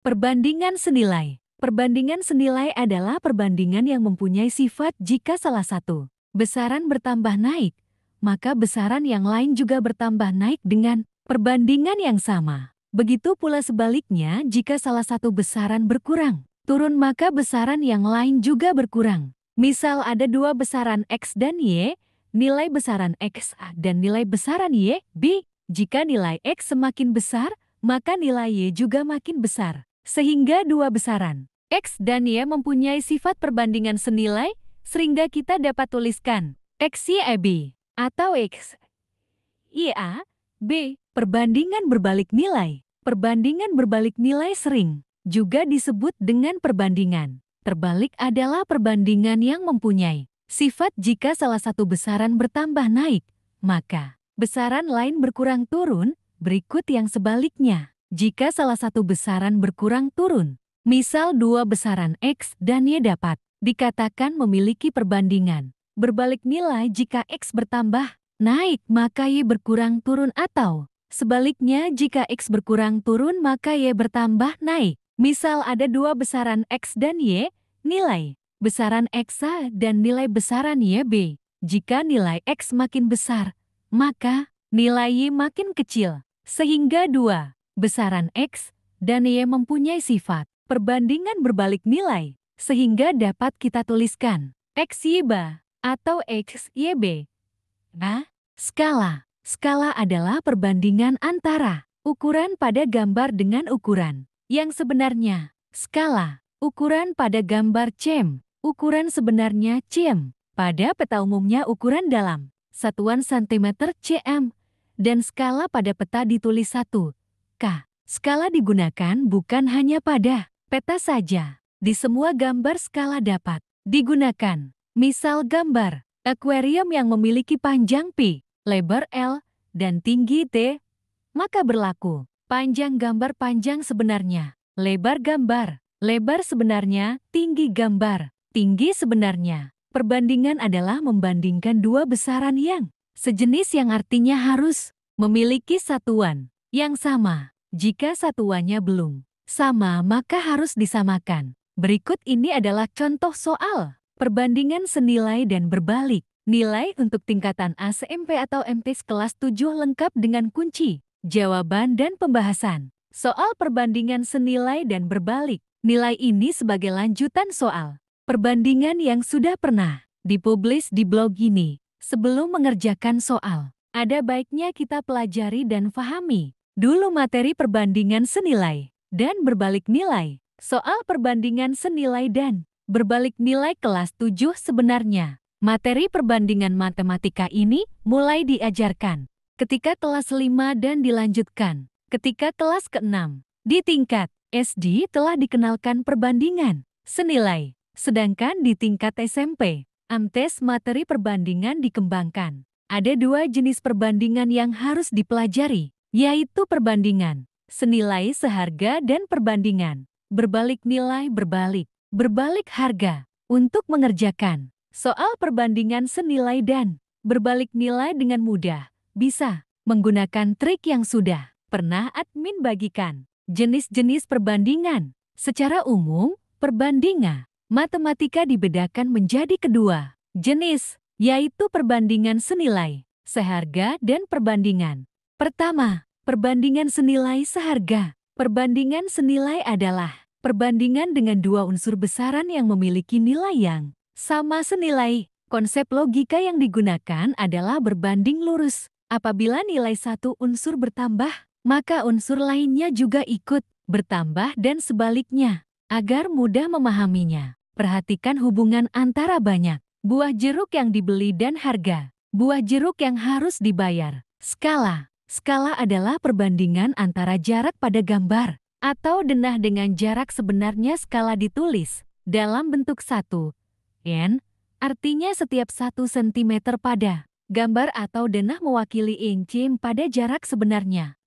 Perbandingan senilai Perbandingan senilai adalah perbandingan yang mempunyai sifat jika salah satu besaran bertambah naik, maka besaran yang lain juga bertambah naik dengan perbandingan yang sama. Begitu pula sebaliknya jika salah satu besaran berkurang, turun maka besaran yang lain juga berkurang. Misal ada dua besaran X dan Y, nilai besaran X A dan nilai besaran Y, B. Jika nilai X semakin besar, maka nilai Y juga makin besar sehingga dua besaran. X dan Y mempunyai sifat perbandingan senilai, sehingga kita dapat tuliskan x B, atau X, y a B. Perbandingan berbalik nilai. Perbandingan berbalik nilai sering juga disebut dengan perbandingan. Terbalik adalah perbandingan yang mempunyai sifat jika salah satu besaran bertambah naik, maka besaran lain berkurang turun, berikut yang sebaliknya jika salah satu besaran berkurang turun. Misal dua besaran X dan Y dapat dikatakan memiliki perbandingan. Berbalik nilai jika X bertambah, naik maka Y berkurang turun atau sebaliknya jika X berkurang turun maka Y bertambah naik. Misal ada dua besaran X dan Y, nilai besaran X A dan nilai besaran y b. Jika nilai X makin besar, maka nilai Y makin kecil, sehingga dua besaran X dan Y mempunyai sifat perbandingan berbalik nilai, sehingga dapat kita tuliskan x y XYB atau x XYB. Nah, Skala Skala adalah perbandingan antara ukuran pada gambar dengan ukuran yang sebenarnya. Skala Ukuran pada gambar CEM Ukuran sebenarnya CEM pada peta umumnya ukuran dalam satuan cm e cm dan skala pada peta ditulis 1 Skala digunakan bukan hanya pada peta saja. Di semua gambar skala dapat digunakan. Misal gambar akuarium yang memiliki panjang P, lebar L, dan tinggi T, maka berlaku panjang gambar panjang sebenarnya, lebar gambar, lebar sebenarnya, tinggi gambar, tinggi sebenarnya. Perbandingan adalah membandingkan dua besaran yang sejenis yang artinya harus memiliki satuan yang sama, jika satuannya belum sama maka harus disamakan. Berikut ini adalah contoh soal. Perbandingan senilai dan berbalik. Nilai untuk tingkatan A SMP atau MTS kelas 7 lengkap dengan kunci, jawaban dan pembahasan. Soal perbandingan senilai dan berbalik. Nilai ini sebagai lanjutan soal. Perbandingan yang sudah pernah dipublis di blog ini. Sebelum mengerjakan soal, ada baiknya kita pelajari dan fahami Dulu materi perbandingan senilai dan berbalik nilai. Soal perbandingan senilai dan berbalik nilai kelas 7 sebenarnya. Materi perbandingan matematika ini mulai diajarkan ketika kelas 5 dan dilanjutkan ketika kelas ke-6. Di tingkat SD telah dikenalkan perbandingan senilai, sedangkan di tingkat SMP, amtes materi perbandingan dikembangkan. Ada dua jenis perbandingan yang harus dipelajari, yaitu perbandingan, senilai seharga dan perbandingan, berbalik nilai berbalik, berbalik harga, untuk mengerjakan soal perbandingan senilai dan berbalik nilai dengan mudah, bisa menggunakan trik yang sudah pernah admin bagikan. Jenis-jenis perbandingan, secara umum, perbandingan matematika dibedakan menjadi kedua jenis, yaitu perbandingan senilai, seharga dan perbandingan Pertama, perbandingan senilai seharga. Perbandingan senilai adalah perbandingan dengan dua unsur besaran yang memiliki nilai yang sama senilai. Konsep logika yang digunakan adalah berbanding lurus. Apabila nilai satu unsur bertambah, maka unsur lainnya juga ikut bertambah dan sebaliknya. Agar mudah memahaminya, perhatikan hubungan antara banyak buah jeruk yang dibeli dan harga buah jeruk yang harus dibayar. Skala Skala adalah perbandingan antara jarak pada gambar atau denah dengan jarak sebenarnya skala ditulis dalam bentuk satu N artinya setiap satu sentimeter pada gambar atau denah mewakili inci pada jarak sebenarnya.